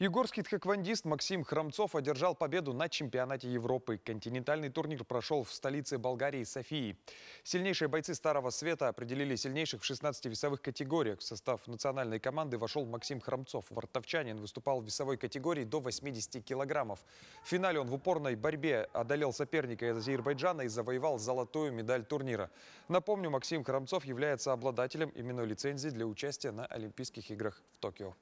Егорский тхэквондист Максим Храмцов одержал победу на чемпионате Европы. Континентальный турнир прошел в столице Болгарии Софии. Сильнейшие бойцы Старого Света определили сильнейших в 16 весовых категориях. В состав национальной команды вошел Максим Храмцов. Вартовчанин выступал в весовой категории до 80 килограммов. В финале он в упорной борьбе одолел соперника из Азербайджана и завоевал золотую медаль турнира. Напомню, Максим Храмцов является обладателем именной лицензии для участия на Олимпийских играх в Токио.